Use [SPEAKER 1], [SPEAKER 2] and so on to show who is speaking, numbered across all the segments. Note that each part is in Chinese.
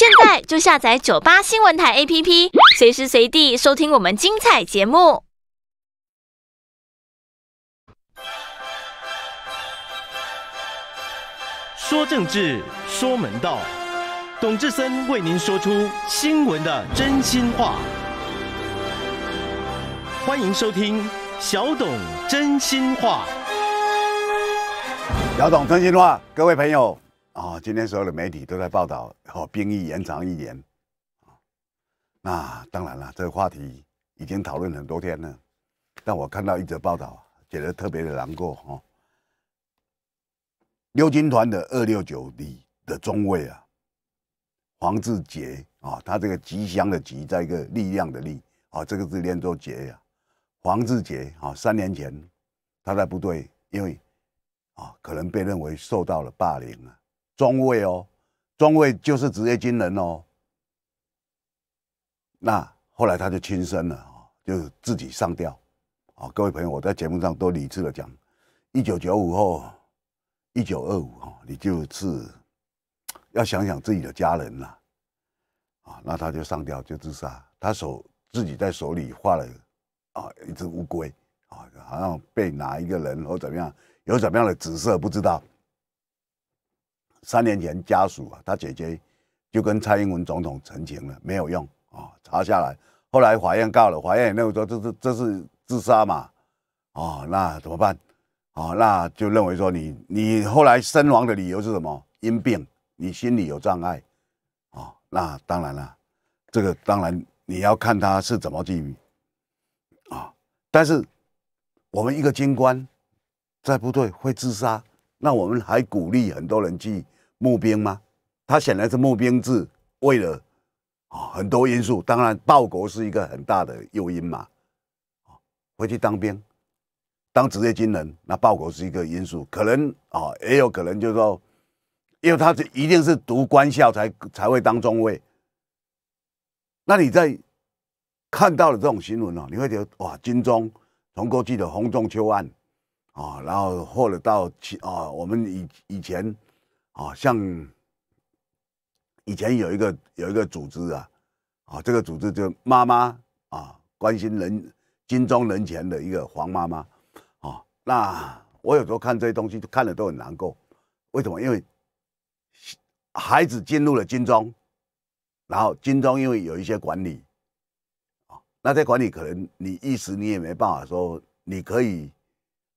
[SPEAKER 1] 现在就下载九八新闻台 APP，随时随地收听我们精彩节目。说政治，说门道，董志森为您说出新闻的真心话。欢迎收听小董真心话，小董真心话，各位朋友。啊，今天所有的媒体都在报道哦，兵役延长一年，啊，那当然了，这个话题已经讨论很多天了。但我看到一则报道，觉得特别的难过哦。六军团的二六九旅的中尉啊，黄志杰啊，他这个吉祥的吉在一个力量的力啊，这个字念做杰呀，黄志杰啊，三年前他在部队，因为啊，可能被认为受到了霸凌啊。中尉哦，中尉就是职业军人哦。那后来他就轻生了啊，就自己上吊。啊，各位朋友，我在节目上都理智的讲，一九九五后，一九二五啊，你就是要想想自己的家人呐啊，那他就上吊就自杀，他手自己在手里画了啊一只乌龟啊，好像被哪一个人或怎么样，有怎么样的指色不知道。三年前，家属啊，他姐姐就跟蔡英文总统澄清了，没有用啊，查下来，后来法院告了，法院也认为说这是这是自杀嘛，哦，那怎么办？哦，那就认为说你你后来身亡的理由是什么？因病，你心理有障碍哦，那当然了，这个当然你要看他是怎么去，于但是我们一个军官在部队会自杀。那我们还鼓励很多人去募兵吗？他显然是募兵制，为了啊很多因素，当然报国是一个很大的诱因嘛，哦。回去当兵，当职业军人，那报国是一个因素，可能啊也有可能就是说，因为他一定是读官校才才会当中尉。那你在看到了这种新闻哦，你会觉得哇，军中从过去的洪中秋案。啊，然后或者到其啊，我们以以前啊，像以前有一个有一个组织啊，啊，这个组织就妈妈啊，关心人金中人前的一个黄妈妈啊。那我有时候看这些东西，看了都很难过。为什么？因为孩子进入了金中，然后金中因为有一些管理啊，那在管理可能你一时你也没办法说你可以。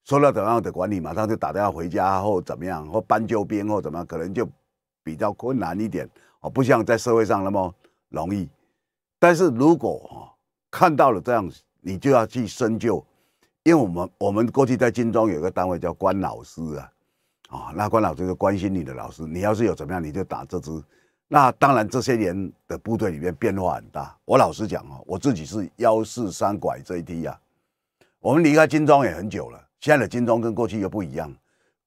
[SPEAKER 1] 说了怎样的管理，马上就打电话回家或怎么样，或搬救兵或怎么，样，可能就比较困难一点哦，不像在社会上那么容易。但是如果哦看到了这样，你就要去深究，因为我们我们过去在军中有一个单位叫关老师啊，啊，那关老师就关心你的老师，你要是有怎么样，你就打这支。那当然这些年的部队里面变化很大，我老实讲啊，我自己是幺四三拐这一批啊，我们离开军中也很久了。现在的军装跟过去又不一样，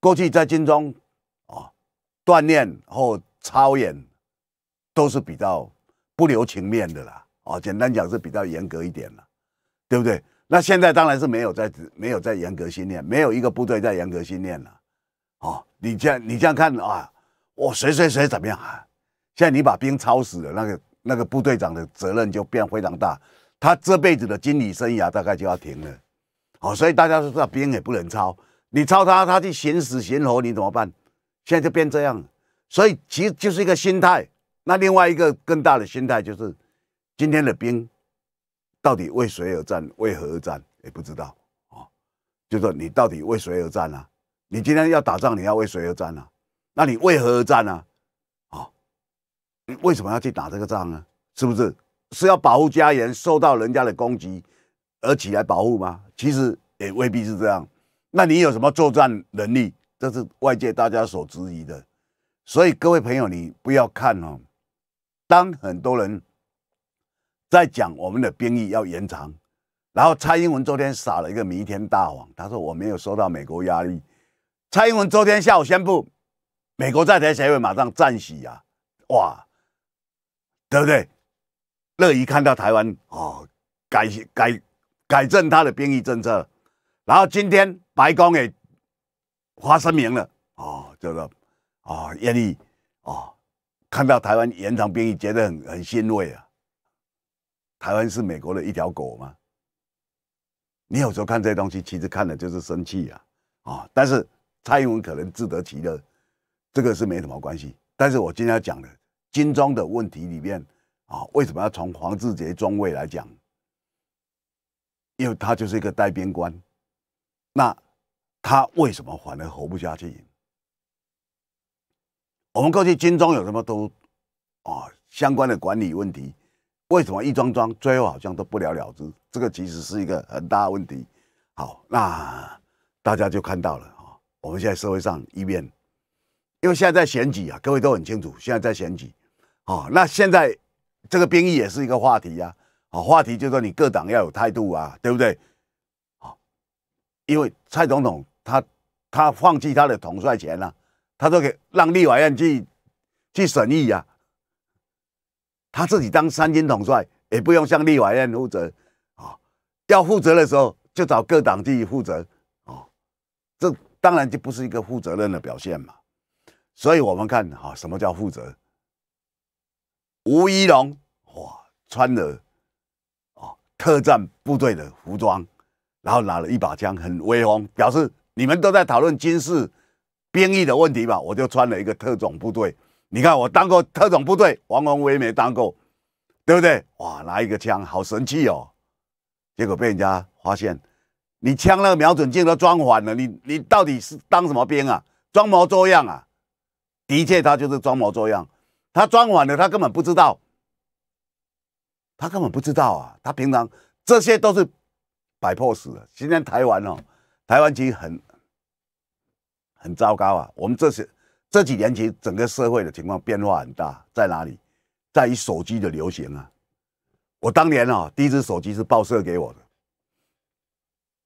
[SPEAKER 1] 过去在军钟啊锻炼或操演都是比较不留情面的啦，啊，简单讲是比较严格一点了，对不对？那现在当然是没有在没有在严格训练，没有一个部队在严格训练了，哦，你这样你这样看啊，我谁谁谁怎么样？啊？现在你把兵操死了，那个那个部队长的责任就变非常大，他这辈子的军旅生涯大概就要停了。哦，所以大家都知道兵也不能抄，你抄他，他去寻死寻活，你怎么办？现在就变这样，了，所以其实就是一个心态。那另外一个更大的心态就是，今天的兵到底为谁而战？为何而战？也不知道啊。就说你到底为谁而战呢？你今天要打仗，你要为谁而战呢？那你为何而战呢？啊？为什么要去打这个仗呢？是不是？是要保护家园，受到人家的攻击？而起来保护吗？其实也未必是这样。那你有什么作战能力？这是外界大家所质疑的。所以各位朋友，你不要看哦。当很多人在讲我们的兵役要延长，然后蔡英文昨天撒了一个弥天大谎，他说我没有收到美国压力。蔡英文昨天下午宣布，美国在台协会马上赞许啊，哇，对不对？乐于看到台湾哦，改改。改正他的兵役政策，然后今天白宫也发声明了，啊，就说啊愿意啊看到台湾延长兵役，觉得很很欣慰啊。台湾是美国的一条狗吗？你有时候看这些东西，其实看的就是生气呀，啊！但是蔡英文可能自得其乐，这个是没什么关系。但是我今天要讲的军钟的问题里面啊，为什么要从黄志杰中尉来讲？因为他就是一个带边官，那他为什么反而活不下去？我们过去军中有什么都啊相关的管理问题，为什么一桩桩最后好像都不了了之？这个其实是一个很大问题。好，那大家就看到了啊，我们现在社会上一面，因为现在在选举啊，各位都很清楚，现在在选举啊，那现在这个兵役也是一个话题呀。好，话题就说你各党要有态度啊，对不对？好，因为蔡总统他他放弃他的统帅权了，他都给让立法院去去审议呀，他自己当三军统帅也不用向立法院负责啊，要负责的时候就找各党自己负责啊，这当然就不是一个负责任的表现嘛。所以我们看哈什么叫负责，吴一龙哇穿的。特战部队的服装，然后拿了一把枪，很威风，表示你们都在讨论军事兵役的问题吧？我就穿了一个特种部队，你看我当过特种部队，王宏威没当过，对不对？哇，拿一个枪，好神气哦！结果被人家发现，你枪那个瞄准镜都装反了，你你到底是当什么兵啊？装模作样啊？的确，他就是装模作样，他装反了，他根本不知道。他根本不知道啊！他平常这些都是摆 pose 的。今天台湾哦，台湾其实很很糟糕啊。我们这些这几年其实整个社会的情况变化很大，在哪里？在于手机的流行啊。我当年哦，第一只手机是报社给我的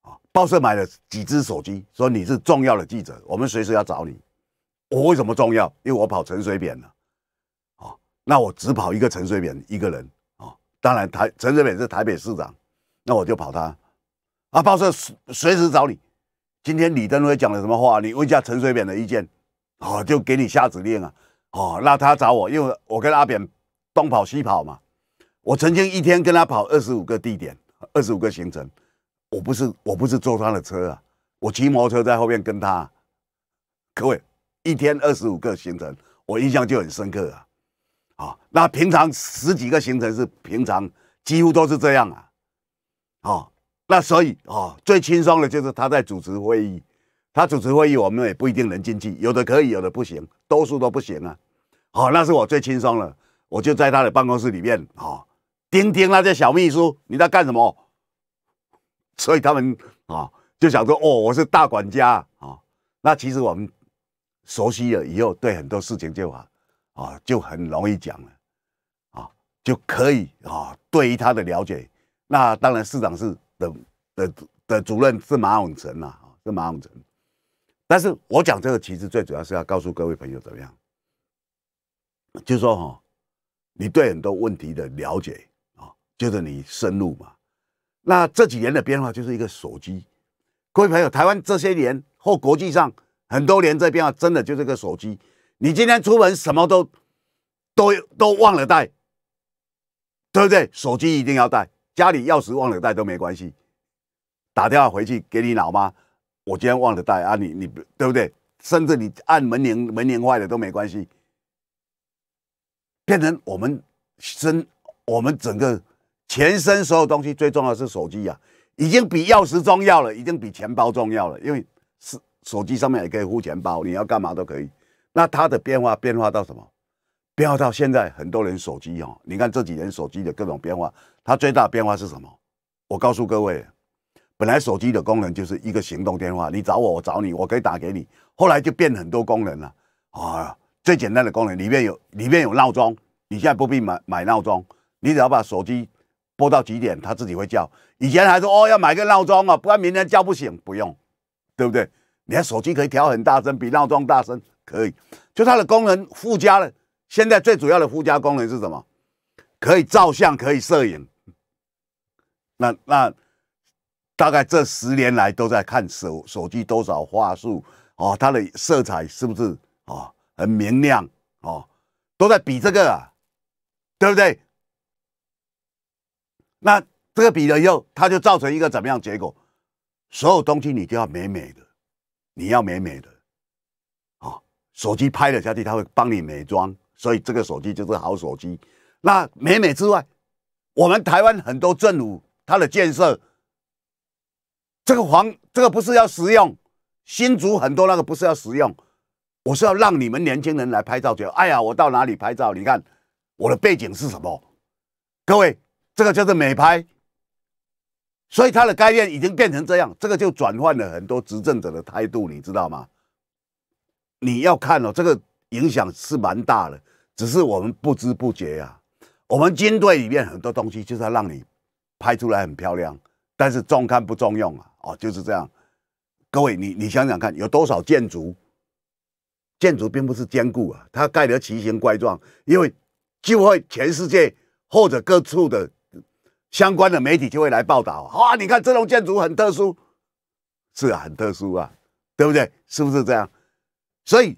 [SPEAKER 1] 啊。报社买了几只手机，说你是重要的记者，我们随时要找你。我为什么重要？因为我跑陈水扁了啊。那我只跑一个陈水扁一个人。当然，台陈水扁是台北市长，那我就跑他。啊，报社随随时找你。今天李登辉讲了什么话？你问一下陈水扁的意见。哦，就给你下指令啊。哦，那他找我，因为我跟阿扁东跑西跑嘛。我曾经一天跟他跑二十五个地点，二十五个行程。我不是，我不是坐他的车啊，我骑摩托车在后面跟他。各位，一天二十五个行程，我印象就很深刻啊。啊，那平常十几个行程是平常几乎都是这样啊，哦，那所以哦，最轻松的就是他在主持会议，他主持会议我们也不一定能进去，有的可以，有的不行，多数都不行啊。好，那是我最轻松了，我就在他的办公室里面啊，盯盯那些小秘书你在干什么，所以他们啊就想说哦，我是大管家啊，那其实我们熟悉了以后，对很多事情就好。啊，就很容易讲了，啊，就可以啊。对于他的了解，那当然市长是的的的主任是马永成啦、啊，是马永成。但是我讲这个其实最主要是要告诉各位朋友怎么样，就说哈，你对很多问题的了解啊，就是你深入嘛。那这几年的变化就是一个手机。各位朋友，台湾这些年或国际上很多年在变化，真的就这个手机。你今天出门什么都都都忘了带，对不对？手机一定要带，家里钥匙忘了带都没关系，打电话回去给你老妈，我今天忘了带啊，你你对不对？甚至你按门铃，门铃坏了都没关系，变成我们身我们整个全身所有东西，最重要是手机呀，已经比钥匙重要了，已经比钱包重要了，因为是手机上面也可以付钱包，你要干嘛都可以。那它的变化变化到什么？变化到现在，很多人手机哦，你看这几年手机的各种变化，它最大的变化是什么？我告诉各位，本来手机的功能就是一个行动电话，你找我，我找你，我可以打给你。后来就变很多功能了啊。最简单的功能里面有里面有闹钟，你现在不必买买闹钟，你只要把手机拨到几点，它自己会叫。以前还说哦要买个闹钟啊，不然明天叫不醒，不用，对不对？你看手机可以调很大声，比闹钟大声。可以，就它的功能附加了。现在最主要的附加功能是什么？可以照相，可以摄影。那那大概这十年来都在看手手机多少画素哦，它的色彩是不是哦很明亮哦，都在比这个啊，对不对？那这个比了以后，它就造成一个怎么样结果？所有东西你都要美美的，你要美美的。手机拍了下去，他会帮你美妆，所以这个手机就是好手机。那美美之外，我们台湾很多政府它的建设，这个黄这个不是要实用，新竹很多那个不是要实用，我是要让你们年轻人来拍照，就哎呀，我到哪里拍照？你看我的背景是什么？各位，这个就是美拍，所以它的概念已经变成这样，这个就转换了很多执政者的态度，你知道吗？你要看哦，这个影响是蛮大的。只是我们不知不觉呀，我们军队里面很多东西就是让你拍出来很漂亮，但是重看不重用啊。哦，就是这样。各位，你你想想看，有多少建筑？建筑并不是坚固啊，它盖得奇形怪状，因为就会全世界或者各处的相关的媒体就会来报道。啊。你看这种建筑很特殊，是啊，很特殊啊，对不对？是不是这样？所以，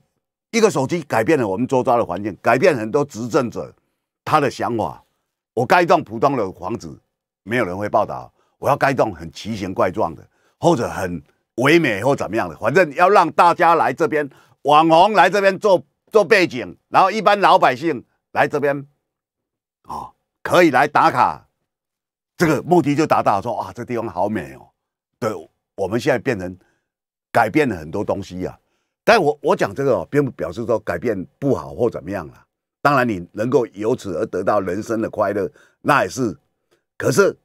[SPEAKER 1] 一个手机改变了我们周遭的环境，改变很多执政者他的想法。我盖一栋普通的房子，没有人会报道；我要盖一栋很奇形怪状的，或者很唯美，或怎么样的，反正要让大家来这边，网红来这边做做背景，然后一般老百姓来这边，啊，可以来打卡，这个目的就达到。说哇，这地方好美哦！对，我们现在变成改变了很多东西呀。但我我讲这个哦，并不表示说改变不好或怎么样了。当然，你能够由此而得到人生的快乐，那也是。可是，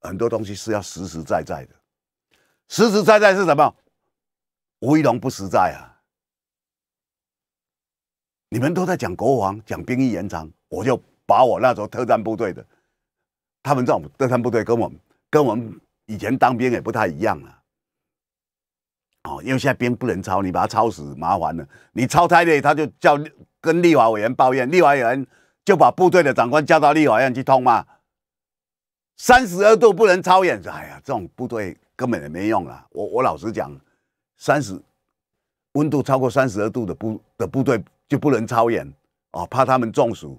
[SPEAKER 1] 很多东西是要实实在在的。实实在在是什么？吴一龙不实在啊！你们都在讲国防、讲兵役延长，我就把我那时候特战部队的，他们这种特战部队跟我们跟我们以前当兵也不太一样了。哦，因为现在兵不能超，你把它超死麻烦了。你超太累，他就叫跟立法员抱怨，立法员就把部队的长官叫到立法院去通嘛。三十二度不能超演，哎呀，这种部队根本也没用了。我我老实讲，三十温度超过三十二度的部的部队就不能超演哦，怕他们中暑，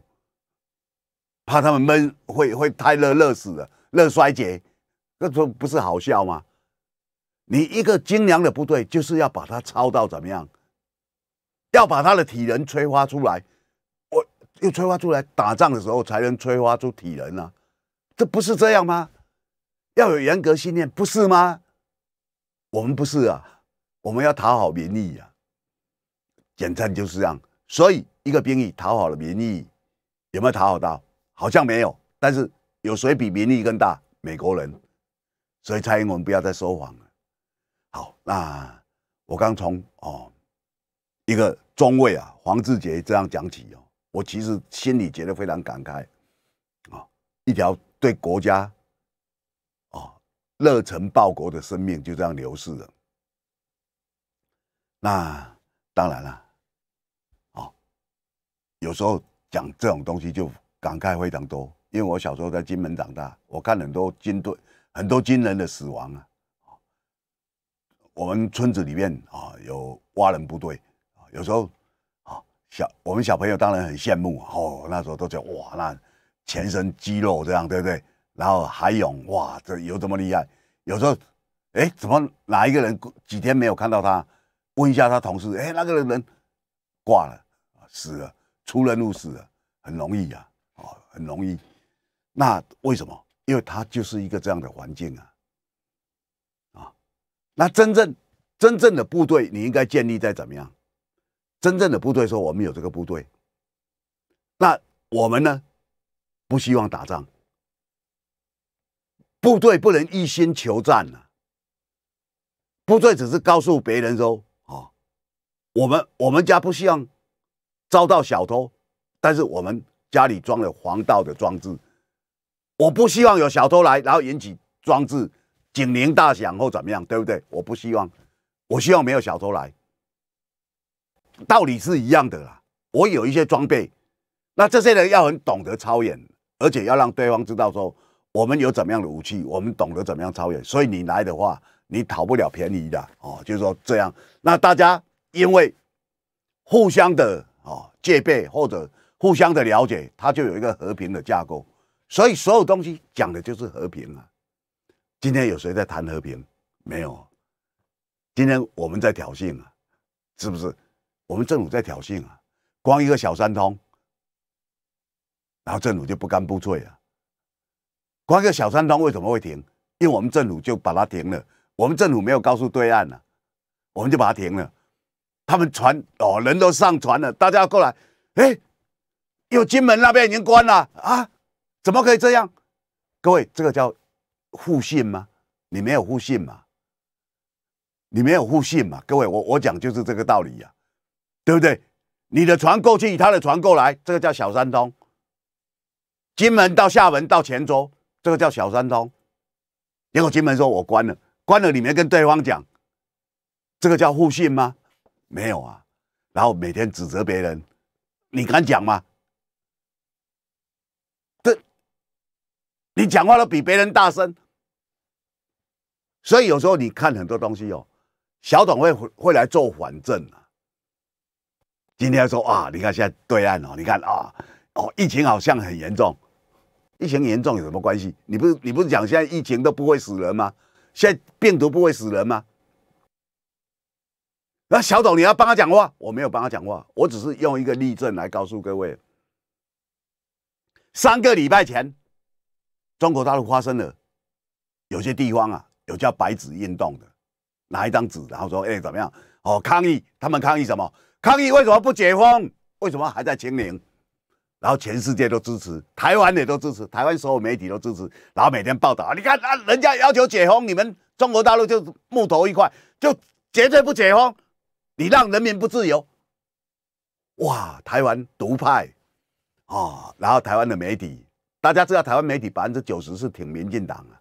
[SPEAKER 1] 怕他们闷会会太热热死了，热衰竭，那不不是好笑吗？你一个精良的部队，就是要把它操到怎么样？要把他的体能催化出来，我，又催化出来打仗的时候才能催化出体能啊！这不是这样吗？要有严格训练，不是吗？我们不是啊，我们要讨好民意呀。简称就是这样，所以一个兵役讨好了民意，有没有讨好到？好像没有。但是有谁比民意更大？美国人。所以蔡英文不要再说谎了。好，那我刚从哦一个中尉啊黄志杰这样讲起哦，我其实心里觉得非常感慨啊，一条对国家哦热忱报国的生命就这样流逝了。那当然了，哦，有时候讲这种东西就感慨非常多，因为我小时候在金门长大，我看很多军队很多军人的死亡啊。我们村子里面啊，有挖人部队啊，有时候啊，小我们小朋友当然很羡慕哦，那时候都觉得哇，那全身肌肉这样，对不对？然后还勇哇，这有这么厉害？有时候哎，怎么哪一个人几天没有看到他？问一下他同事，哎，那个人挂了，死了，出人入死了，很容易啊，哦，很容易。那为什么？因为他就是一个这样的环境啊。那真正、真正的部队，你应该建立在怎么样？真正的部队说：“我们有这个部队。”那我们呢？不希望打仗。部队不能一心求战啊！部队只是告诉别人说：“啊，我们我们家不希望遭到小偷，但是我们家里装了防盗的装置。我不希望有小偷来，然后引起装置。”警铃大响或怎么样，对不对？我不希望，我希望没有小偷来。道理是一样的啦。我有一些装备，那这些人要很懂得超远，而且要让对方知道说我们有怎么样的武器，我们懂得怎么样超远。所以你来的话，你讨不了便宜的哦。就是说这样，那大家因为互相的哦戒备或者互相的了解，他就有一个和平的架构。所以所有东西讲的就是和平啊。今天有谁在谈和平？没有。今天我们在挑衅啊，是不是？我们政府在挑衅啊。光一个小三通，然后政府就不干不脆啊。光一个小三通为什么会停？因为我们政府就把它停了。我们政府没有告诉对岸呢，我们就把它停了。他们船哦，人都上船了，大家过来。哎，又金门那边已经关了啊？怎么可以这样？各位，这个叫。互信吗？你没有互信嘛？你没有互信嘛？各位，我我讲就是这个道理呀，对不对？你的船过去，他的船过来，这个叫小三通。金门到厦门到泉州，这个叫小三通。结果金门说我关了，关了你没跟对方讲，这个叫互信吗？没有啊。然后每天指责别人，你敢讲吗？讲话都比别人大声，所以有时候你看很多东西哦，小董会会来做反证啊。今天说啊，你看现在对岸哦，你看啊，哦，疫情好像很严重。疫情严重有什么关系？你不是你不是讲现在疫情都不会死人吗？现在病毒不会死人吗？那小董你要帮他讲话，我没有帮他讲话，我只是用一个例证来告诉各位，三个礼拜前。中国大陆发生了有些地方啊，有叫白纸运动的，拿一张纸，然后说：“哎，怎么样？哦，抗议！他们抗议什么？抗议为什么不解封？为什么还在清零？”然后全世界都支持，台湾也都支持，台湾所有媒体都支持。然后每天报道，你看啊，人家要求解封，你们中国大陆就木头一块，就绝对不解封，你让人民不自由！哇，台湾独派啊，然后台湾的媒体。大家知道台湾媒体百分之九十是挺民进党的，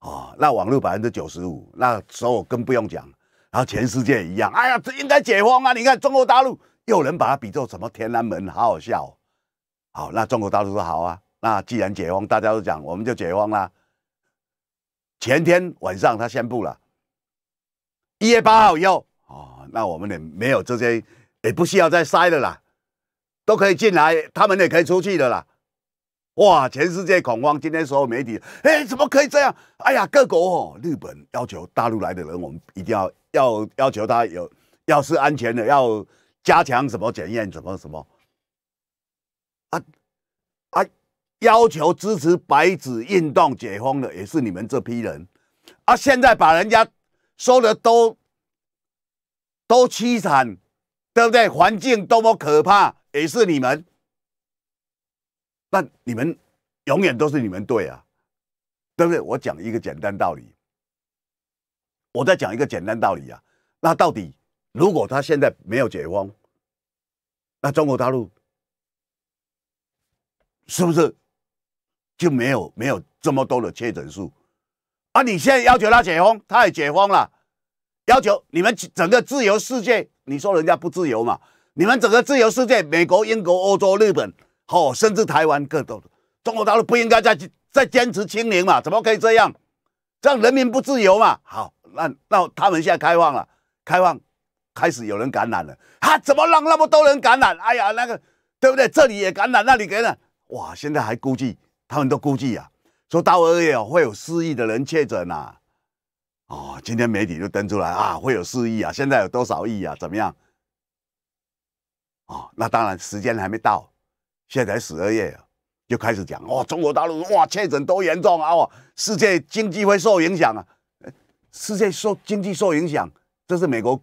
[SPEAKER 1] 哦，那网络百分之九十五，那所有更不用讲，然后全世界一样，哎呀，这应该解封啊！你看中国大陆有人把它比作什么天安门，好好笑。好，那中国大陆说好啊，那既然解封，大家都讲我们就解封啦。前天晚上他宣布了，一月八号以后，哦，那我们也没有这些，也不需要再塞的啦，都可以进来，他们也可以出去的啦。哇！全世界恐慌，今天所有媒体，哎，怎么可以这样？哎呀，各国哦，日本要求大陆来的人，我们一定要要要求他有要是安全的，要加强什么检验，什么什么。啊啊，要求支持白纸运动解封的也是你们这批人，啊，现在把人家说的都都凄惨，对不对？环境多么可怕，也是你们。那你们永远都是你们对啊，对不对？我讲一个简单道理。我再讲一个简单道理啊。那到底如果他现在没有解封，那中国大陆是不是就没有没有这么多的确诊数？啊，你现在要求他解封，他也解封了。要求你们整个自由世界，你说人家不自由嘛？你们整个自由世界，美国、英国、欧洲、日本。哦，甚至台湾各种，中国大陆不应该再再坚持清零嘛？怎么可以这样？让人民不自由嘛？好，那那他们现在开放了，开放开始有人感染了。啊，怎么让那么多人感染？哎呀，那个对不对？这里也感染，那里感染。哇，现在还估计他们都估计啊，说到二月会有四亿的人确诊呐。哦，今天媒体就登出来啊，会有四亿啊，现在有多少亿啊？怎么样？哦，那当然时间还没到。现在才十二月啊，就开始讲哇，中国大陆哇确诊多严重啊！哇，世界经济会受影响啊！世界受经济受影响，这是美国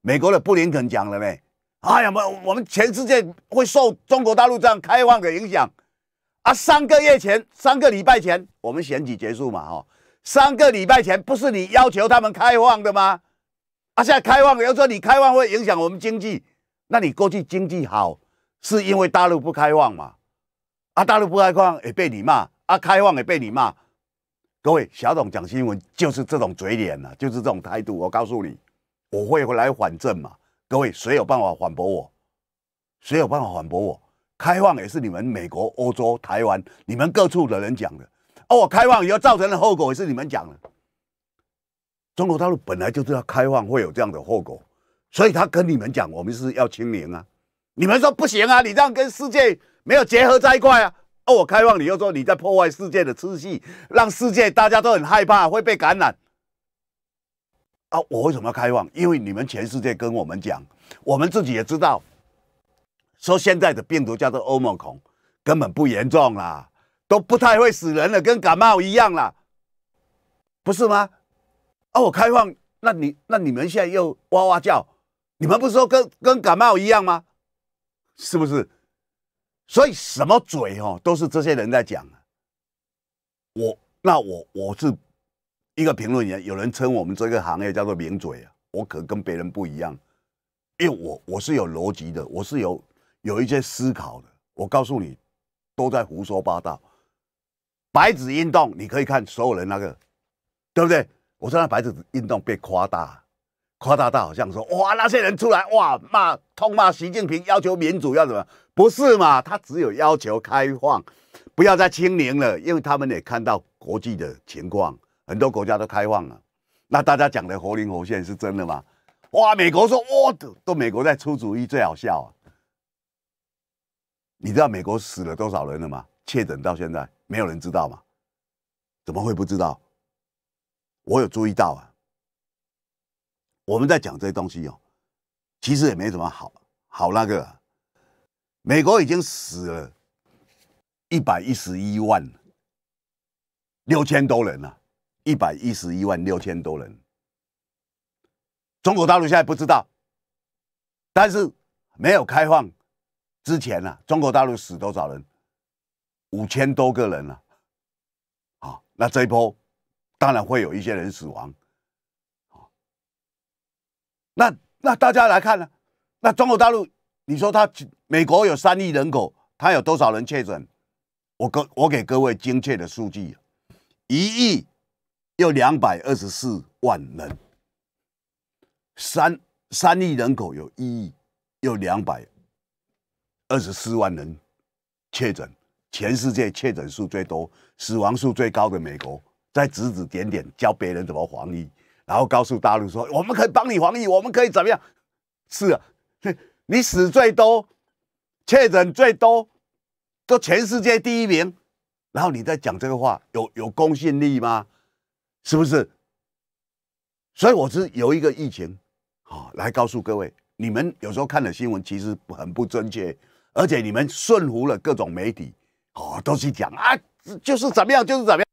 [SPEAKER 1] 美国的布林肯讲的呢。哎呀，我我们全世界会受中国大陆这样开放的影响啊！三个月前，三个礼拜前，我们选举结束嘛哈？三个礼拜前不是你要求他们开放的吗？啊，现在开放，要说你开放会影响我们经济，那你过去经济好。是因为大陆不开放嘛？啊，大陆不开放也被你骂啊，开放也被你骂。各位，小董讲新闻就是这种嘴脸呢，就是这种态度。我告诉你，我会回来反证嘛。各位，谁有办法反驳我？谁有办法反驳我？开放也是你们美国、欧洲、台湾、你们各处的人讲的，哦，我开放以后造成的后果也是你们讲的。中国大陆本来就知道开放会有这样的后果，所以他跟你们讲，我们是要清零啊。你们说不行啊！你这样跟世界没有结合在一块啊！哦，我开放，你又说你在破坏世界的秩序，让世界大家都很害怕会被感染啊！我为什么要开放？因为你们全世界跟我们讲，我们自己也知道，说现在的病毒叫做“欧盟恐”，根本不严重啦，都不太会死人了，跟感冒一样啦，不是吗？哦，我开放，那你那你们现在又哇哇叫？你们不是说跟跟感冒一样吗？是不是？所以什么嘴哦，都是这些人在讲。我那我我是一个评论员，有人称我们这个行业叫做“名嘴”啊。我可跟别人不一样，因为我我是有逻辑的，我是有有一些思考的。我告诉你，都在胡说八道。白纸运动，你可以看所有人那个，对不对？我说那白纸运动被夸大。夸大到好像说哇，那些人出来哇骂，痛骂习近平，要求民主要怎么？不是嘛？他只有要求开放，不要再清零了，因为他们也看到国际的情况，很多国家都开放了。那大家讲的活灵活现是真的吗？哇，美国说哇，都美国在出主意，最好笑啊！你知道美国死了多少人了吗？确诊到现在没有人知道吗？怎么会不知道？我有注意到啊。我们在讲这些东西哦，其实也没什么好好那个。美国已经死了，一百一十一万六千多人了，一百一十一万六千多人。中国大陆现在不知道，但是没有开放之前呢，中国大陆死多少人？五千多个人了。好，那这一波当然会有一些人死亡。那那大家来看呢？那中国大陆，你说他美国有三亿人口，他有多少人确诊？我给我给各位精确的数据：一亿有两百二十四万人。三三亿人口有一亿有两百二十四万人确诊，全世界确诊数最多、死亡数最高的美国，在指指点点教别人怎么防疫。然后告诉大陆说，我们可以帮你防疫，我们可以怎么样？是啊，你死最多，确诊最多，都全世界第一名。然后你在讲这个话，有有公信力吗？是不是？所以我是有一个疫情，啊，来告诉各位，你们有时候看的新闻其实很不准确，而且你们顺服了各种媒体，哦，都去讲啊，就是怎么样，就是怎么样。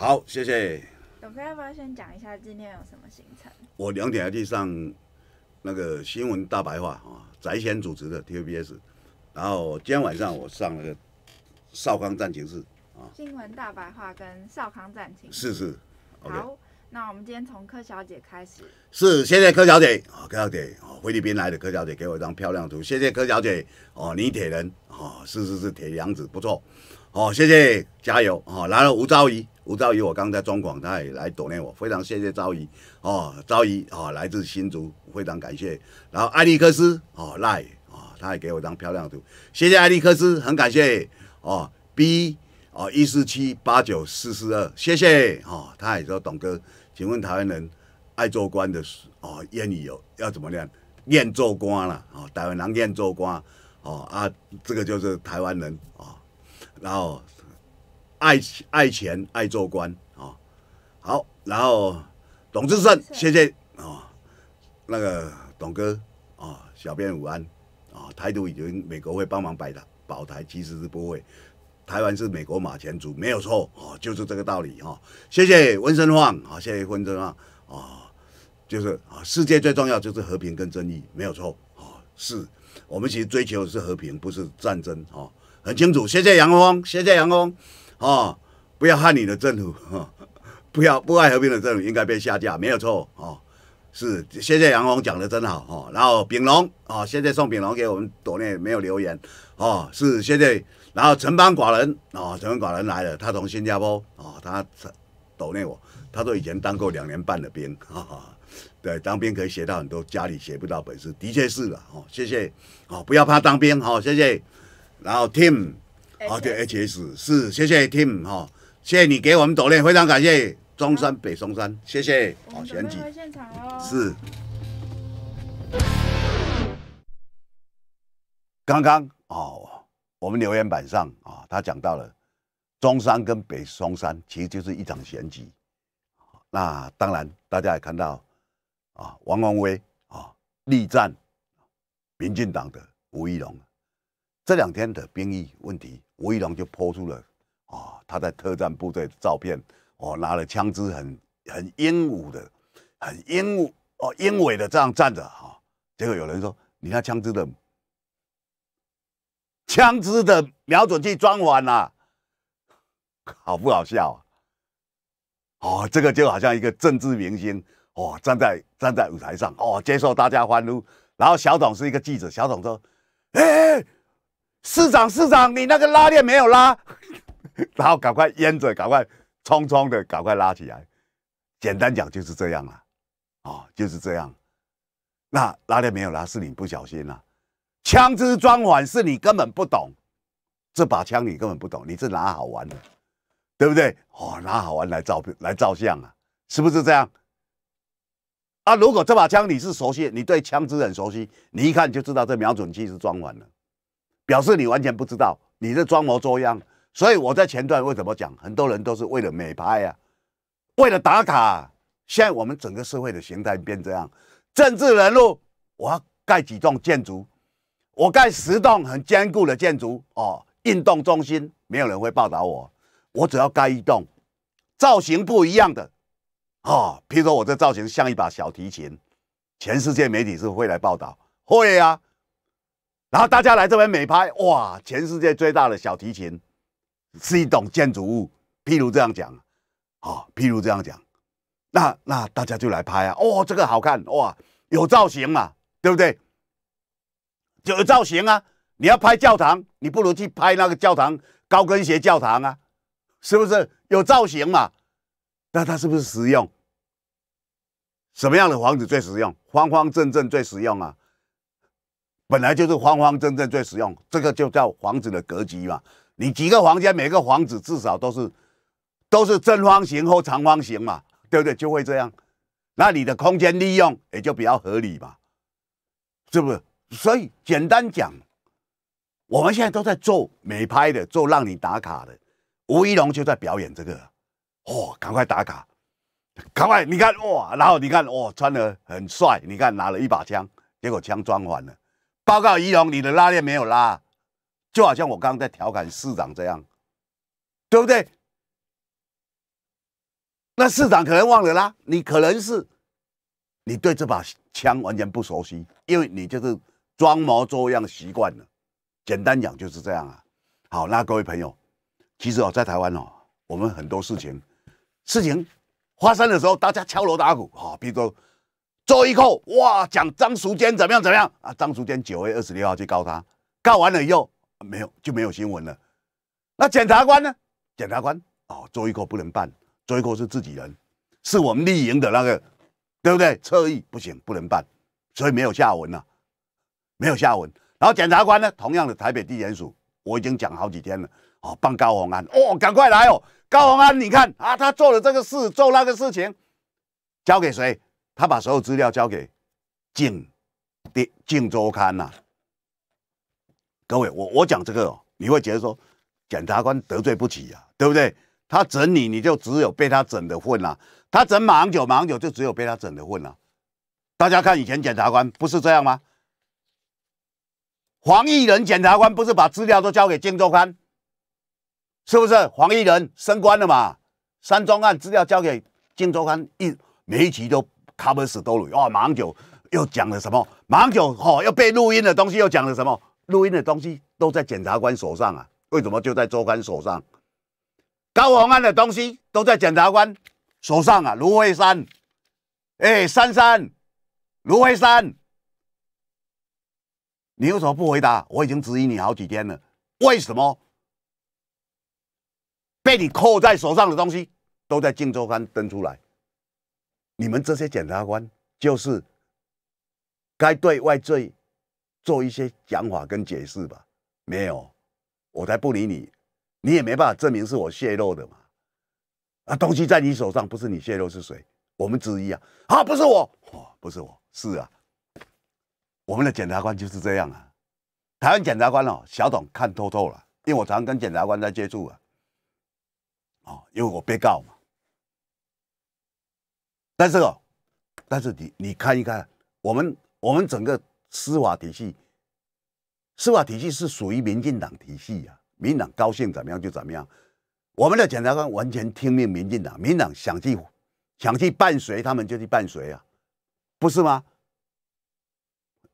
[SPEAKER 1] 好，谢谢。董哥要不要先讲一下今天有什么行程？我两点要去上那个新闻大白话啊，翟先主持的 T V B S。然后今天晚上我上了个少康战情室啊。新闻大白话跟少康战情。是是。好，那我们今天从柯小姐开始。是，谢谢柯小姐啊，柯小姐啊，菲律宾来的柯小姐给我一张漂亮图，谢谢柯小姐哦，李铁人啊，是是是，铁娘子不错。哦，谢谢，加油！哦，然后吴昭仪，吴昭仪，我刚在中广，他也来躲念我，非常谢谢昭仪。哦，昭仪，哦，来自新竹，非常感谢。然后艾利克斯，哦，赖，哦，他也给我一张漂亮图，谢谢艾利克斯，很感谢。哦，B，哦，一四七八九四四二，谢谢。哦，他也说董哥，请问台湾人爱做官的哦，谚语有要怎么念？念做官了，哦，台湾人念做官，哦啊，这个就是台湾人，哦。然后爱爱钱爱做官啊，好，然后董志胜，谢谢啊，那个董哥啊，小编午安啊，台独已经美国会帮忙摆的保台，其实是不会，台湾是美国马前卒，没有错啊，就是这个道理哈，谢谢温生晃啊，谢谢温生晃啊，就是啊，世界最重要就是和平跟正义，没有错啊，是我们其实追求的是和平，不是战争啊。很清楚，谢谢杨峰，谢谢杨峰，哦，不要害你的政府，不要不爱和平的政府应该被下架，没有错哦。是，谢谢杨峰讲的真好哦。然后丙龙哦，现在宋炳龙给我们，抖内没有留言哦。是，谢谢。然后城邦寡人哦，城邦寡人来了，他从新加坡哦，他抖内我，他说以前当过两年半的兵，对，当兵可以学到很多家里学不到本事，的确是了哦。谢谢哦，不要怕当兵哦，谢谢。然后 Tim，哦对，H S 是，谢谢 Tim 哈，谢谢你给我们走练，非常感谢中山北松山，谢谢哦，选举现场哦，是。刚刚哦，我们留言板上啊，他讲到了中山跟北松山其实就是一场选举，那当然大家也看到啊，王王威啊力战，民进党的吴怡龙。这两天的兵役问题，吴奇龙就抛出了啊，他在特战部队的照片，哦，拿了枪支，很很英武的，很英武哦，英伟的这样站着啊。结果有人说，你那枪支的枪支的瞄准器装完了，好不好笑啊？哦，这个就好像一个政治明星哦，站在站在舞台上哦，接受大家欢呼。然后小董是一个记者，小董说，哎。市长，市长，你那个拉链没有拉，然后赶快淹着，赶快匆匆的，赶快拉起来。简单讲就是这样啊，哦，就是这样。那拉链没有拉是你不小心了。枪支装反是你根本不懂，这把枪你根本不懂，你是拿好玩的，对不对？哦，拿好玩来照片来照相啊，是不是这样？啊，如果这把枪你是熟悉，你对枪支很熟悉，你一看就知道这瞄准器是装反了。表示你完全不知道，你是装模作样。所以我在前段为什么讲，很多人都是为了美拍啊，为了打卡。现在我们整个社会的形态变这样，政治人物我要盖几栋建筑，我盖十栋很坚固的建筑哦，运动中心没有人会报道我，我只要盖一栋，造型不一样的哦，譬如说我这造型像一把小提琴，全世界媒体是会来报道，会啊。然后大家来这边美拍哇！全世界最大的小提琴是一种建筑物，譬如这样讲，哦，譬如这样讲，那那大家就来拍啊！哦，这个好看哇，有造型嘛，对不对？有造型啊！你要拍教堂，你不如去拍那个教堂高跟鞋教堂啊，是不是有造型嘛？那它是不是实用？什么样的房子最实用？方方正正最实用啊！本来就是方方正正最实用，这个就叫房子的格局嘛。你几个房间，每个房子至少都是都是正方形或长方形嘛，对不对？就会这样，那你的空间利用也就比较合理嘛，是不是？所以简单讲，我们现在都在做美拍的，做让你打卡的。吴一龙就在表演这个，哦，赶快打卡，赶快你看哇，然后你看哇，穿的很帅，你看拿了一把枪，结果枪装反了。报告仪容，你的拉链没有拉，就好像我刚刚在调侃市长这样，对不对？那市长可能忘了拉，你可能是你对这把枪完全不熟悉，因为你就是装模作样习惯了。简单讲就是这样啊。好，那各位朋友，其实哦，在台湾哦，我们很多事情事情发生的时候，大家敲锣打鼓，好，比如。说周一扣哇，讲张淑娟怎么样怎么样啊？张淑娟九月二十六号去告他，告完了以后没有，就没有新闻了。那检察官呢？检察官哦，周一扣不能办，周一扣是自己人，是我们立营的那个，对不对？侧翼不行，不能办，所以没有下文了，没有下文。然后检察官呢，同样的台北地检署，我已经讲好几天了，哦，办高宏安哦，赶快来哦，高宏安，你看啊，他做了这个事，做那个事情，交给谁？他把所有资料交给《镜》的《镜周刊》呐，各位，我我讲这个，哦，你会觉得说，检察官得罪不起啊，对不对？他整你，你就只有被他整的份啊。他整马英九，马英九就只有被他整的份啊。大家看，以前检察官不是这样吗？黄义仁检察官不是把资料都交给《镜周刊》？是不是？黄义仁升官了嘛？三庄案资料交给《镜周刊》，一每一期都。他们死都录哦，马上就又讲了什么？马上就哦，要被录音的东西又讲了什么？录音的东西都在检察官手上啊？为什么就在周刊手上？高鸿安的东西都在检察官手上啊？卢慧山，哎，珊珊，卢慧山，你为什么不回答？我已经质疑你好几天了，为什么被你扣在手上的东西都在静周刊》登出来？你们这些检察官就是该对外罪做一些讲法跟解释吧？没有，我才不理你，你也没办法证明是我泄露的嘛。啊，东西在你手上，不是你泄露是谁？我们之一啊，啊，不是我，哦、不是我，是啊，我们的检察官就是这样啊。台湾检察官哦，小董看透透了，因为我常跟检察官在接触啊，哦，因为我被告嘛。但是哦，但是你你看一看我们我们整个司法体系，司法体系是属于民进党体系啊，民党高兴怎么样就怎么样，我们的检察官完全听命民进党，民党想去想去伴随他们就去伴随啊，不是吗？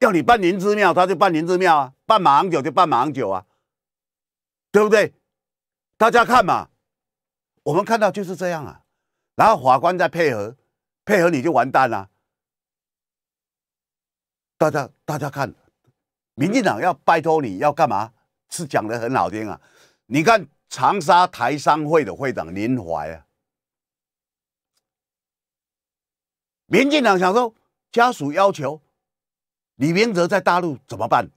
[SPEAKER 1] 要你办灵芝庙他就办灵芝庙啊，办马昂酒就办马昂酒啊，对不对？大家看嘛，我们看到就是这样啊，然后法官再配合。配合你就完蛋了，大家大家看，民进党要拜托你要干嘛？是讲的很好听啊。你看长沙台商会的会长林怀啊，民进党想说家属要求李明哲在大陆怎么办？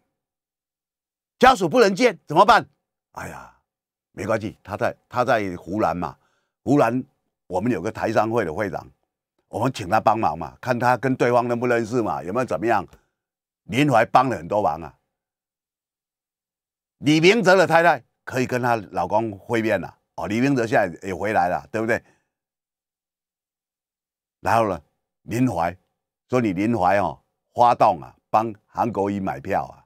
[SPEAKER 1] 家属不能见怎么办？哎呀，没关系，他在他在湖南嘛，湖南我们有个台商会的会长。我们请他帮忙嘛，看他跟对方认不认识嘛，有没有怎么样？林怀帮了很多忙啊。李明哲的太太可以跟她老公会面了哦。李明哲现在也回来了，对不对？然后呢，林怀说：“你林怀哦，花动啊，帮韩国瑜买票啊。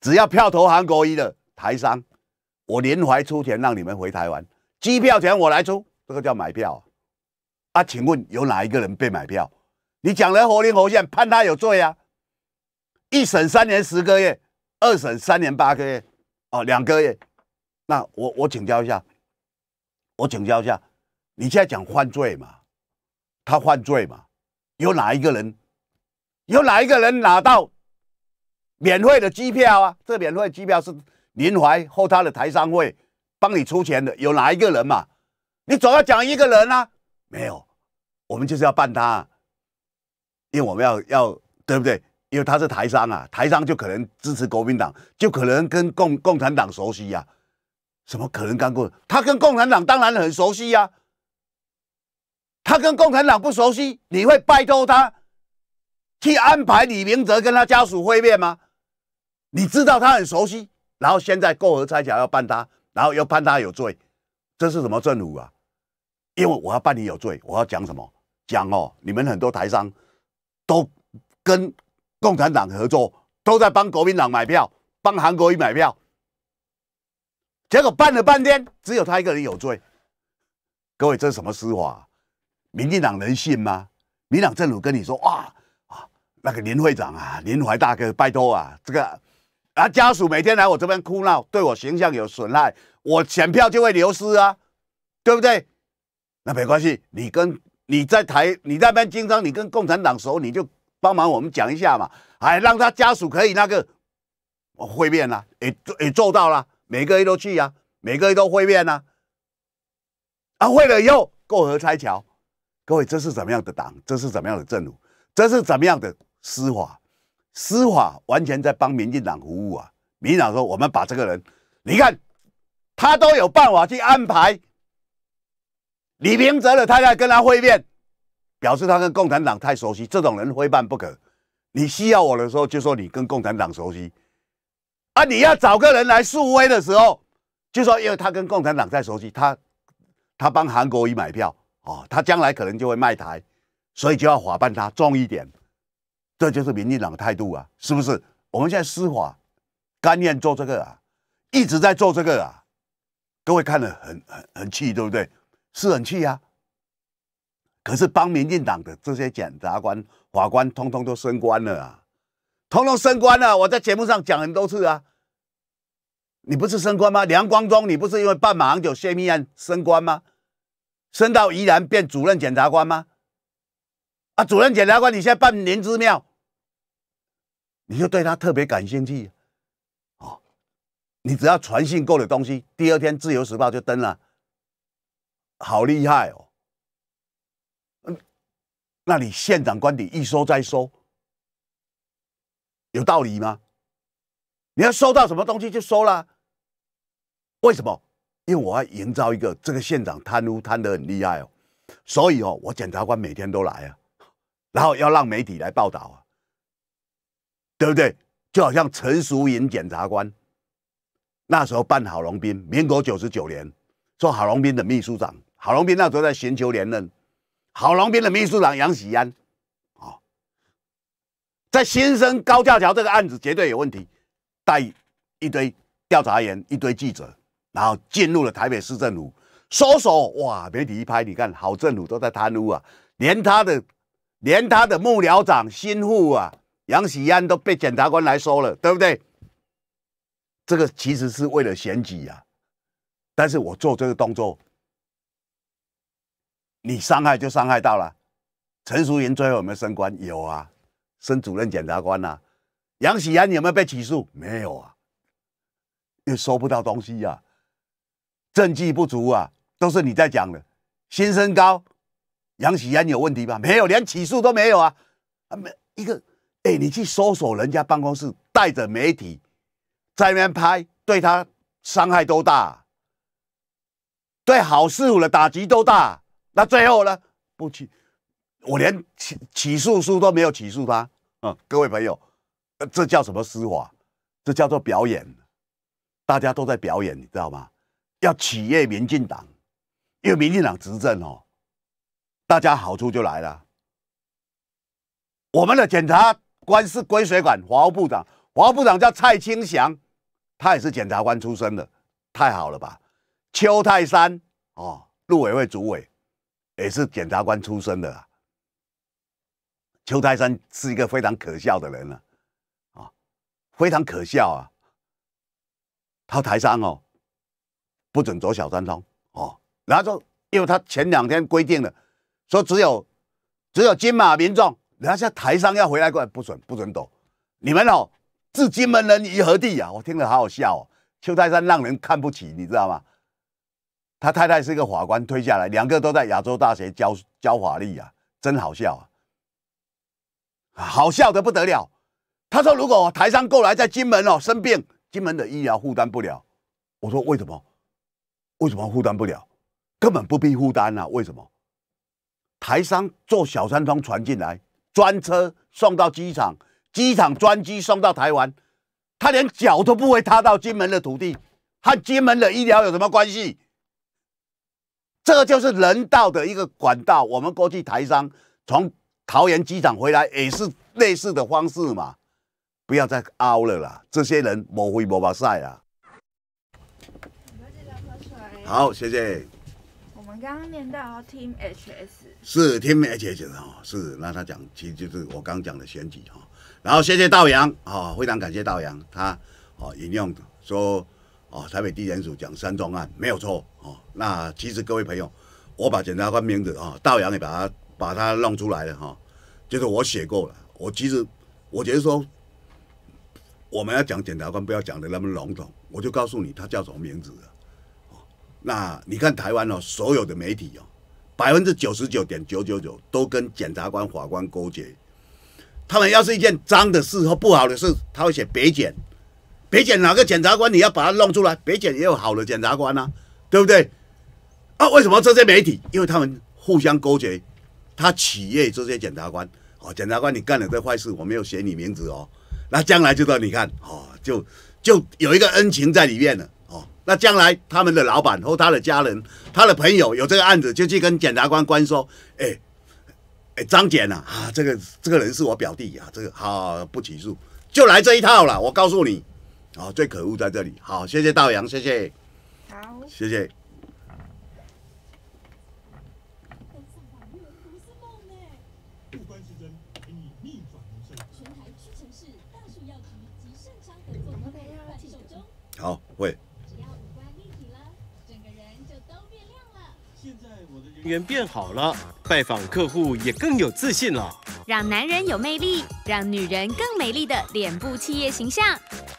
[SPEAKER 1] 只要票投韩国瑜的台商，我林怀出钱让你们回台湾，机票钱我来出，这个叫买票。”啊，请问有哪一个人被买票？你讲人活灵活现，判他有罪呀？一审三年十个月，二审三年八个月，哦，两个月。那我我请教一下，我请教一下，你现在讲犯罪嘛？他犯罪嘛？有哪一个人？有哪一个人拿到免费的机票啊？这免费机票是林怀后他的台商会帮你出钱的，有哪一个人嘛？你总要讲一个人啊？没有，我们就是要办他，因为我们要要对不对？因为他是台商啊，台商就可能支持国民党，就可能跟共共产党熟悉呀，什么可能干过？他跟共产党当然很熟悉呀，他跟共产党不熟悉，你会拜托他去安排李明哲跟他家属会面吗？你知道他很熟悉，然后现在过河拆桥要办他，然后又判他有罪，这是什么政府啊？因为我要办理有罪，我要讲什么？讲哦，你们很多台商都跟共产党合作，都在帮国民党买票，帮韩国瑜买票。结果办了半天，只有他一个人有罪。各位，这是什么司法？民进党能信吗？民党政府跟你说，哇啊，那个林会长啊，林怀大哥，拜托啊，这个啊家属每天来我这边哭闹，对我形象有损害，我选票就会流失啊，对不对？那没关系，你跟你在台你那边经商，你跟共产党熟，你就帮忙我们讲一下嘛，哎，让他家属可以那个，会面啊，也也做到了，每个月都去呀，每个月都会面了，啊，会了以后过河拆桥，各位这是怎么样的党？这是怎么样的政府？这是怎么样的司法？司法完全在帮民进党服务啊！民进党说我们把这个人，你看他都有办法去安排。李明哲的他太跟他会面，表示他跟共产党太熟悉，这种人非办不可。你需要我的时候就说你跟共产党熟悉啊，你要找个人来示威的时候就说因为他跟共产党太熟悉，他他帮韩国瑜买票哦，他将来可能就会卖台，所以就要法办他重一点。这就是民进党的态度啊，是不是？我们现在司法甘愿做这个啊，一直在做这个啊，各位看得很很很气，对不对？是很气啊，可是帮民进党的这些检察官、法官，通通都升官了啊，通通升官了。我在节目上讲很多次啊，你不是升官吗？梁光忠，你不是因为办马航酒泄密案升官吗？升到宜兰变主任检察官吗？啊，主任检察官，你现在办林之妙，你就对他特别感兴趣啊？你只要传信过的东西，第二天《自由时报》就登了。好厉害哦！嗯，那你县长官邸一收再收，有道理吗？你要收到什么东西就收了，为什么？因为我要营造一个这个县长贪污贪得很厉害哦，所以哦，我检察官每天都来啊，然后要让媒体来报道啊，对不对？就好像陈淑莹检察官那时候办好龙斌，民国九十九年做郝龙斌的秘书长。郝龙斌那时候在寻求连任，郝龙斌的秘书长杨喜安，哦，在新生高架桥这个案子绝对有问题，带一堆调查员、一堆记者，然后进入了台北市政府，搜索哇，媒体一拍，你看郝政府都在贪污啊，连他的连他的幕僚长心腹啊杨喜安都被检察官来收了，对不对？这个其实是为了选举啊，但是我做这个动作。你伤害就伤害到了，陈淑云最后有没有升官？有啊，升主任检察官啊。杨喜安有没有被起诉？没有啊，又收不到东西呀，证据不足啊，都是你在讲的。新身高，杨喜安有问题吧？没有，连起诉都没有啊。啊，没一个，哎，你去搜索人家办公室，带着媒体在那边拍，对他伤害都大，对好事物的打击都大。那最后呢？不去，我连起起诉书都没有起诉他。嗯，各位朋友，这叫什么司法？这叫做表演，大家都在表演，你知道吗？要企业民进党，因为民进党执政哦，大家好处就来了。我们的检察官是归谁管？华务部长，华务部长叫蔡清祥，他也是检察官出身的，太好了吧？邱泰山哦，陆委会主委。也是检察官出身的，啊。邱泰山是一个非常可笑的人了，啊，非常可笑啊！他台商哦，不准走小三通哦，然后说，因为他前两天规定了，说只有只有金马民众，然后现在台商要回来过来，不准不准走，你们哦，置金门人于何地啊？我听了好好笑哦，邱泰山让人看不起，你知道吗？他太太是一个法官，推下来，两个都在亚洲大学教教法律啊，真好笑啊，好笑的不得了。他说：“如果台商过来在金门哦生病，金门的医疗负担不了。”我说：“为什么？为什么负担不了？根本不必负担啊！为什么？台商坐小三通船进来，专车送到机场，机场专机送到台湾，他连脚都不会踏到金门的土地，和金门的医疗有什么关系？”这个就是人道的一个管道。我们过去台商从桃园机场回来也是类似的方式嘛。不要再凹了啦，这些人莫灰莫白塞啦。好，谢谢。我们刚刚念到 Team HS。是 Team HS 啊，是。那他讲，其实就是我刚刚讲的选举啊。然后谢谢道阳啊，非常感谢道阳，他哦引用说。哦，台北地检署讲三桩案没有错哦。那其实各位朋友，我把检察官名字啊，道阳也把它把它弄出来了哈。就是我写过了，我其实我觉得说，我们要讲检察官，不要讲的那么笼统。我就告诉你，他叫什么名字。那你看台湾哦，所有的媒体哦，百分之九十九点九九九都跟检察官、法官勾结。他们要是一件脏的事或不好的事，他会写北检。北检哪个检察官你要把他弄出来？北检也有好的检察官啊，对不对？啊，为什么这些媒体？因为他们互相勾结，他企业这些检察官哦，检察官你干了这坏事，我没有写你名字哦，那将来就说你看哦，就就有一个恩情在里面了哦，那将来他们的老板和他的家人、他的朋友有这个案子，就去跟检察官官说，哎哎，张检啊啊，这个这个人是我表弟啊，这个好不起诉，就来这一套了。我告诉你。好，最可恶在这里。好，谢谢道阳，谢谢，好，谢谢。缘变好了，拜访客户也更有自信了。让男人有魅力，让女人更美丽的脸部企业形象。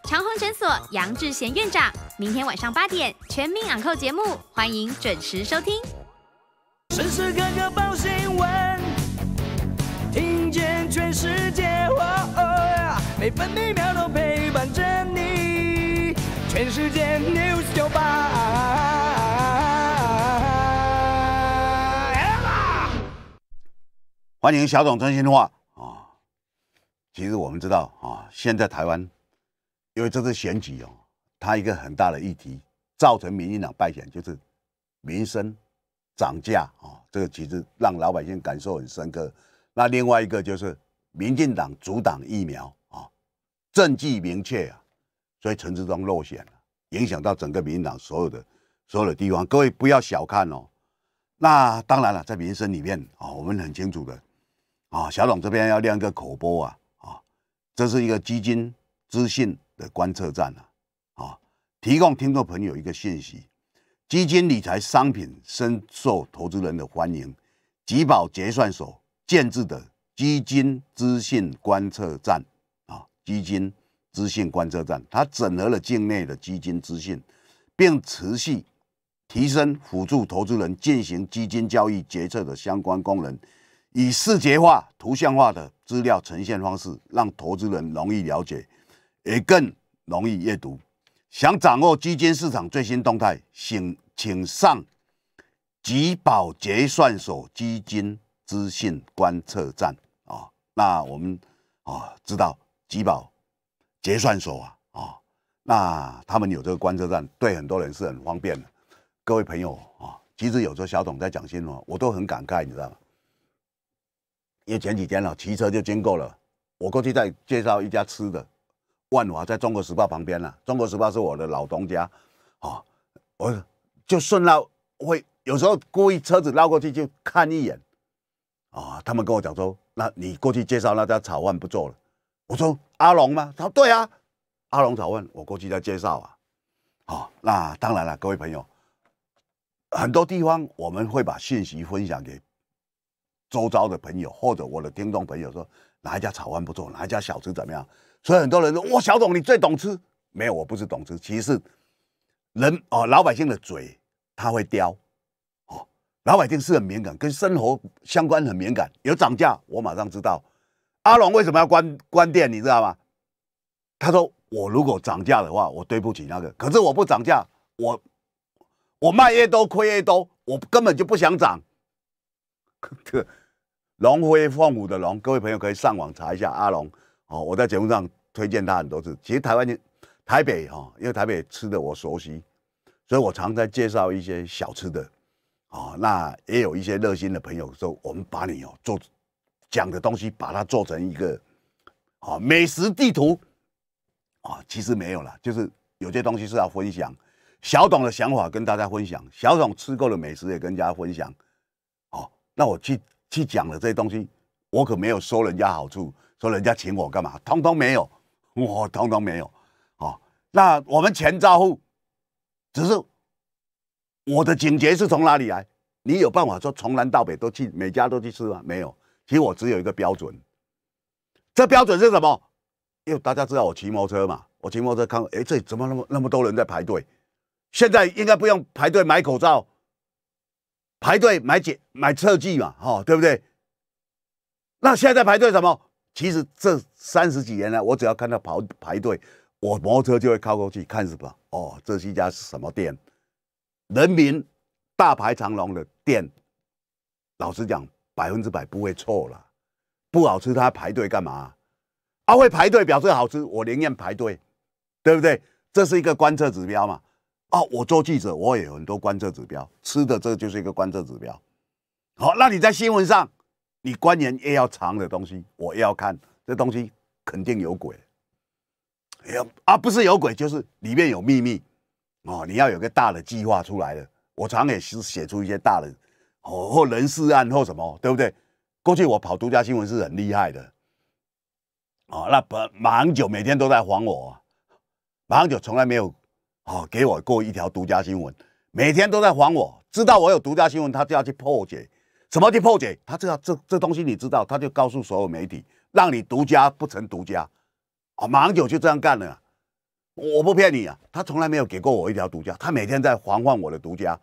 [SPEAKER 1] 长虹诊所杨志贤院长，明天晚上八点全民昂扣节目，欢迎准时收听。时时刻刻报新闻，听见全世界，哦每分每秒都陪伴着你。全世界 News 九八。欢迎小董真心话啊！其实我们知道啊，现在台湾因为这次选举哦，它一个很大的议题造成民进党败选，就是民生涨价啊，这个其实让老百姓感受很深刻。那另外一个就是民进党阻挡疫苗啊，政绩明确啊，所以陈志忠落选了，影响到整个民进党所有的所有的地方。各位不要小看哦。那当然了，在民生里面啊，我们很清楚的。啊，小董这边要练一个口播啊啊，这是一个基金资讯的观测站啊，啊，提供听众朋友一个信息，基金理财商品深受投资人的欢迎。集宝结算所建制的基金资讯观测站啊，基金资讯观测站，它整合了境内的基金资讯，并持续提升辅助投资人进行基金交易决策的相关功能。以视觉化、图像化的资料呈现方式，让投资人容易了解，也更容易阅读。想掌握基金市场最新动态，请请上吉宝结算所基金资讯观测站啊！那我们啊，知道吉宝结算所啊啊，那他们有这个观测站，对很多人是很方便的。各位朋友啊，其实有时候小董在讲新闻，我都很感慨，你知道吗？因为前几天了，骑车就经过了。我过去再介绍一家吃的，万华在中国时报旁边了。中国时报是我的老东家，啊，我就顺道会有时候故意车子绕过去就看一眼。啊，他们跟我讲说，那你过去介绍那家炒饭不做了？我说阿龙吗？他说对啊，阿龙炒饭，我过去在介绍啊。好，那当然了，各位朋友，很多地方我们会把信息分享给。周遭的朋友或者我的听众朋友说，哪一家炒饭不错，哪一家小吃怎么样？所以很多人说，哇，小董你最懂吃。没有，我不是懂吃。其实，人哦，老百姓的嘴他会刁哦，老百姓是很敏感，跟生活相关很敏感。有涨价，我马上知道。阿龙为什么要关关店，你知道吗？他说，我如果涨价的话，我对不起那个。可是我不涨价，我我卖越多亏越多，我根本就不想涨。龙飞凤舞的龙，各位朋友可以上网查一下阿龙哦。我在节目上推荐他很多次。其实台湾台北哈，因为台北吃的我熟悉，所以我常在介绍一些小吃的哦。那也有一些热心的朋友说，我们把你哦做讲的东西，把它做成一个啊美食地图啊。其实没有了，就是有些东西是要分享。小董的想法跟大家分享，小董吃够的美食也跟大家分享。哦。那我去。去讲了这些东西，我可没有收人家好处，说人家请我干嘛，通通没有，我通通没有，哦，那我们前兆呼，只是我的警觉是从哪里来？你有办法说从南到北都去每家都去吃吗？没有，其实我只有一个标准，这标准是什么？因为大家知道我骑摩托车嘛，我骑摩托车看，哎，这怎么那么那么多人在排队？现在应该不用排队买口罩。排队买检，买测剂嘛，哈，对不对？那现在排队什么？其实这三十几年来，我只要看到排排队，我摩托车就会靠过去看什么？哦，这是一家什么店？人民大排长龙的店，老实讲，百分之百不会错了。不好吃，他排队干嘛？他会排队表示好吃，我宁愿排队，对不对？这是一个观测指标嘛。哦，我做记者，我也有很多观测指标，吃的这就是一个观测指标。好，那你在新闻上，你官员越要藏的东西，我要看，这东西肯定有鬼。哎呀，啊，不是有鬼，就是里面有秘密。哦，你要有个大的计划出来的，我常也是写出一些大的，哦，或人事案或什么，对不对？过去我跑独家新闻是很厉害的。哦，那本马英九每天都在还我，马英九从来没有。哦，给我过一条独家新闻，每天都在还我知道我有独家新闻，他就要去破解。什么去破解？他这这这东西你知道，他就告诉所有媒体，让你独家不成独家。啊，马英九就这样干了。我不骗你啊，他从来没有给过我一条独家，他每天在还范我的独家。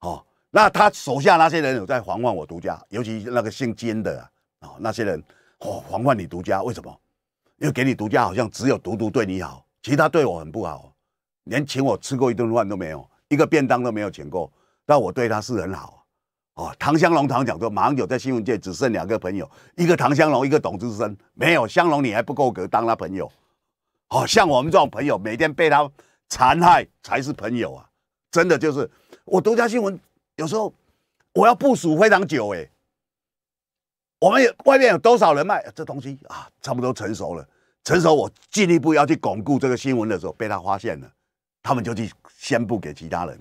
[SPEAKER 1] 哦，那他手下那些人有在还范我独家，尤其那个姓金的啊，哦，那些人哦还范你独家，为什么？因为给你独家好像只有独独对你好，其他对我很不好。连请我吃过一顿饭都没有，一个便当都没有请过。但我对他是很好哦，唐香龙堂讲说，马上就，在新闻界只剩两个朋友，一个唐香龙，一个董志森。没有香龙，你还不够格当他朋友。哦，像我们这种朋友，每天被他残害才是朋友啊！真的就是我独家新闻，有时候我要部署非常久哎。我们有外面有多少人脉？这东西啊，差不多成熟了，成熟我进一步要去巩固这个新闻的时候，被他发现了。他们就去宣布给其他人，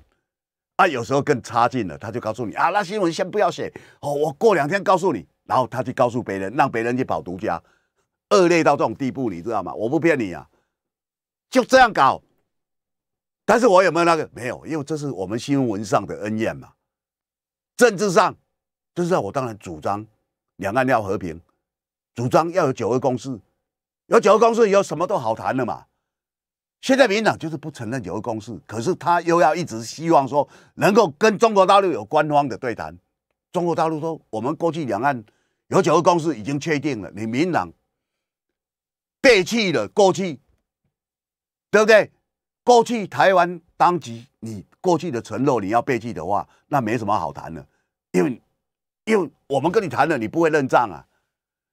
[SPEAKER 1] 啊，有时候更差劲了，他就告诉你啊，那新闻先不要写，哦，我过两天告诉你，然后他去告诉别人，让别人去跑独家，恶劣到这种地步，你知道吗？我不骗你啊，就这样搞。但是我有没有那个？没有，因为这是我们新闻上的恩怨嘛。政治上，就是我当然主张两岸要和平，主张要有九二共识，有九二共识以后，什么都好谈了嘛。现在民党就是不承认九二共识，可是他又要一直希望说能够跟中国大陆有官方的对谈。中国大陆说，我们过去两岸有九二共识已经确定了，你民党背弃了过去，对不对？过去台湾当局你过去的承诺你要背弃的话，那没什么好谈了，因为因为我们跟你谈了，你不会认账啊！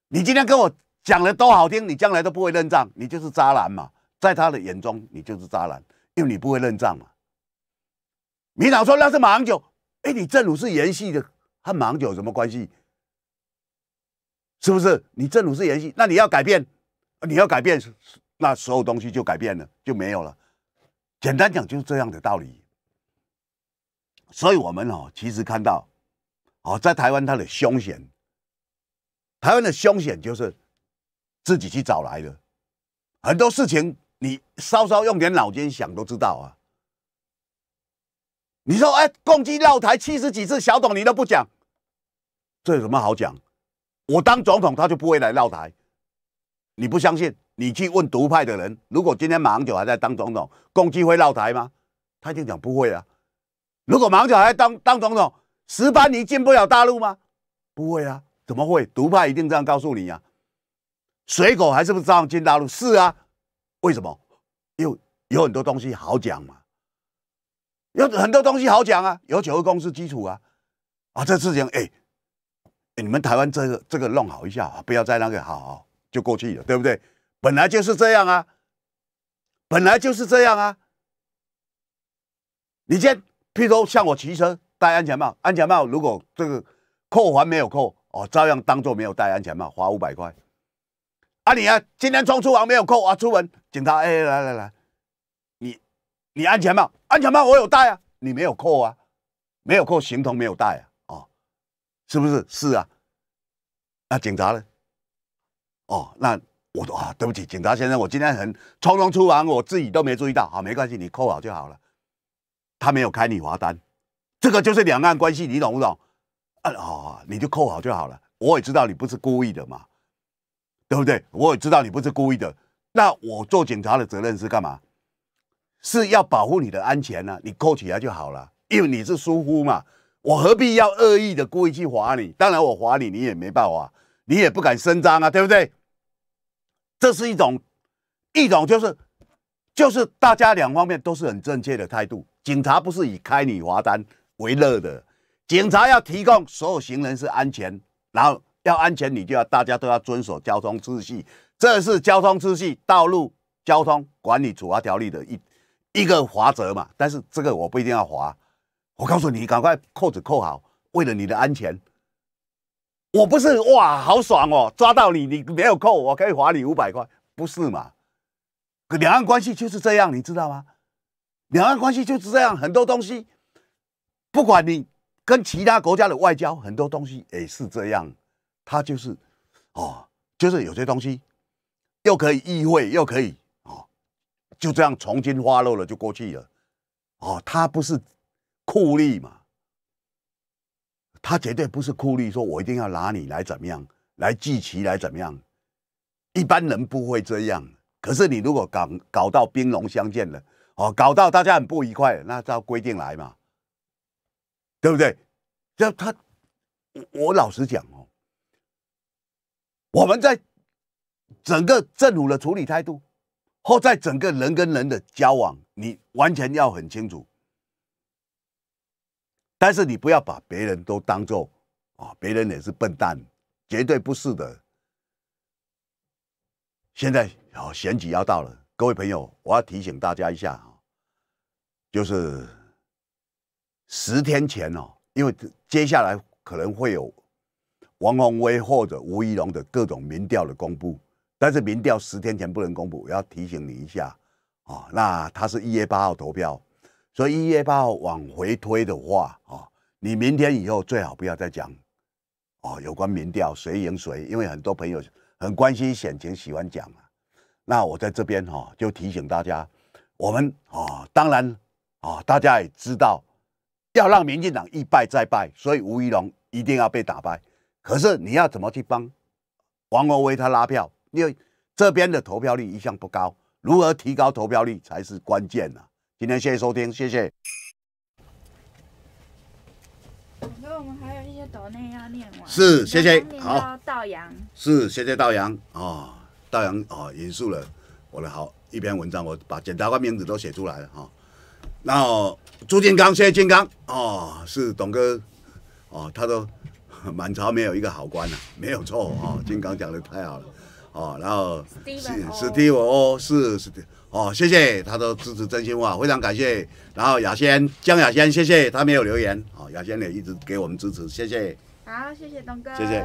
[SPEAKER 1] 你今天跟我讲的都好听，你将来都不会认账，你就是渣男嘛！在他的眼中，你就是渣男，因为你不会认账嘛。民党说那是马英九，哎，你正府是延续的，和马英九有什么关系？是不是？你正府是延续，那你要改变，你要改变，那所有东西就改变了，就没有了。简单讲就是这样的道理。所以，我们哦，其实看到哦，在台湾它的凶险，台湾的凶险就是自己去找来的，很多事情。你稍稍用点脑筋想都知道啊！你说，哎，攻击绕台七十几次，小董你都不讲，这有什么好讲？我当总统他就不会来绕台，你不相信？你去问独派的人，如果今天马英九还在当总统，攻击会绕台吗？他一定讲不会啊。如果马英九还当当总统，十八你进不了大陆吗？不会啊，怎么会？独派一定这样告诉你啊。水狗还是不是照样进大陆？是啊。为什么？因为有很多东西好讲嘛，有很多东西好讲啊，有九个公司基础啊，啊，这事情，哎，你们台湾这个这个弄好一下，不要再那个，好，就过去了，对不对？本来就是这样啊，本来就是这样啊。你先，譬如说，像我骑车戴安全帽，安全帽如果这个扣环没有扣，我照样当做没有戴安全帽，罚五百块。啊，你啊，今天装出房没有扣啊，出门。警察，哎，来来来，你，你安全帽，安全帽我有戴啊，你没有扣啊，没有扣，行头没有戴啊，哦，是不是？是啊，那警察呢？哦，那我说啊，对不起，警察先生，我今天很匆匆出门，我自己都没注意到，好，没关系，你扣好就好了。他没有开你罚单，这个就是两岸关系，你懂不懂？啊，好，你就扣好就好了。我也知道你不是故意的嘛，对不对？我也知道你不是故意的。那我做警察的责任是干嘛？是要保护你的安全呢？你扣起来就好了，因为你是疏忽嘛，我何必要恶意的故意去罚你？当然我罚你，你也没办法，你也不敢声张啊，对不对？这是一种，一种就是，就是大家两方面都是很正确的态度。警察不是以开你罚单为乐的，警察要提供所有行人是安全，然后要安全，你就要大家都要遵守交通秩序。这是《交通秩序道路交通管理处罚条例》的一一个罚则嘛，但是这个我不一定要罚，我告诉你，赶快扣子扣好，为了你的安全。我不是哇，好爽哦！抓到你，你没有扣，我可以罚你五百块，不是嘛？两岸关系就是这样，你知道吗？两岸关系就是这样，很多东西，不管你跟其他国家的外交，很多东西也是这样，它就是，哦，就是有些东西。又可以议会，又可以啊，就这样重新花落了就过去了，哦，他不是酷吏嘛，他绝对不是酷吏，说我一定要拿你来怎么样，来祭旗来怎么样，一般人不会这样。可是你如果搞搞到兵戎相见了，哦，搞到大家很不愉快，那照规定来嘛，对不对？就他，我老实讲哦，我们在。整个政府的处理态度，或在整个人跟人的交往，你完全要很清楚。但是你不要把别人都当做啊，别人也是笨蛋，绝对不是的。现在哦、选举要到了，各位朋友，我要提醒大家一下啊，就是十天前哦，因为接下来可能会有王洪威或者吴怡龙的各种民调的公布。但是民调十天前不能公布，我要提醒你一下啊。那他是一月八号投票，所以一月八号往回推的话啊，你明天以后最好不要再讲哦有关民调谁赢谁，因为很多朋友很关心选情，喜欢讲啊。那我在这边哈就提醒大家，我们啊当然啊大家也知道，要让民进党一败再败，所以吴怡龙一定要被打败。可是你要怎么去帮王国威他拉票？因为这边的投票率一向不高，如何提高投票率才是关键呢？今天谢谢收听，谢谢。那我们还有一些读内要念完。是，谢谢。好，道扬。是，谢谢道扬。哦，道扬哦，引述了我的好一篇文章，我把检察官名字都写出来了哈。然后朱金刚，谢谢金刚。哦，是董哥。哦，他都 满朝没有一个好官呐，没有错哦，金刚讲的太好了。哦，然后是是 t e v 哦，是哦，谢谢他都支持真心话，非常感谢。然后雅仙江雅仙，谢谢他没有留言，哦，雅仙也一直给我们支持，谢谢。好，谢谢东哥，谢谢。